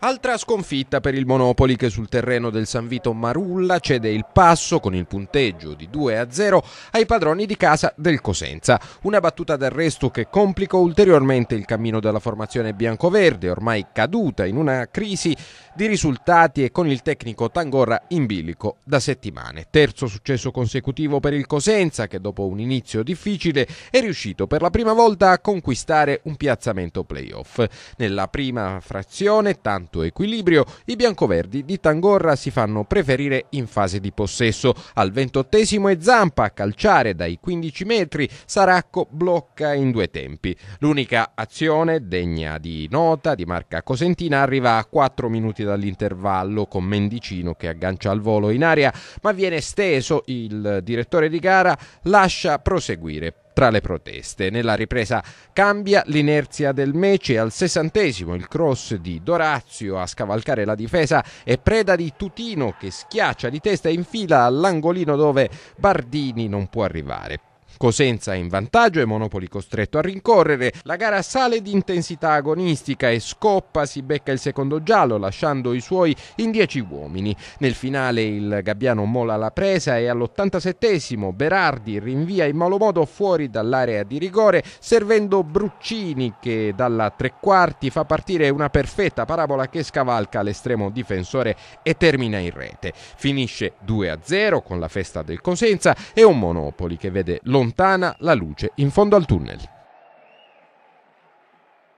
Altra sconfitta per il Monopoli che sul terreno del San Vito Marulla cede il passo con il punteggio di 2 a 0 ai padroni di casa del Cosenza. Una battuta d'arresto che complicò ulteriormente il cammino della formazione biancoverde, ormai caduta in una crisi di risultati e con il tecnico Tangorra in bilico da settimane. Terzo successo consecutivo per il Cosenza che dopo un inizio difficile è riuscito per la prima volta a conquistare un piazzamento playoff. Nella prima frazione, tanto equilibrio, i biancoverdi di Tangorra si fanno preferire in fase di possesso. Al ventottesimo e Zampa a calciare dai 15 metri, Saracco blocca in due tempi. L'unica azione degna di nota di marca cosentina arriva a 4 minuti dall'intervallo con Mendicino che aggancia al volo in aria, ma viene steso. Il direttore di gara lascia proseguire tra le proteste. Nella ripresa cambia l'inerzia del Mece al sessantesimo il cross di Dorazio a scavalcare la difesa è preda di Tutino che schiaccia di testa in fila all'angolino dove Bardini non può arrivare. Cosenza in vantaggio e Monopoli costretto a rincorrere. La gara sale di intensità agonistica e Scoppa si becca il secondo giallo lasciando i suoi in 10 uomini. Nel finale il Gabbiano mola la presa e all'87esimo Berardi rinvia in malo modo fuori dall'area di rigore servendo Bruccini che dalla tre quarti fa partire una perfetta parabola che scavalca l'estremo difensore e termina in rete. Finisce 2-0 con la festa del Cosenza e un Monopoli che vede lo lontana la luce in fondo al tunnel.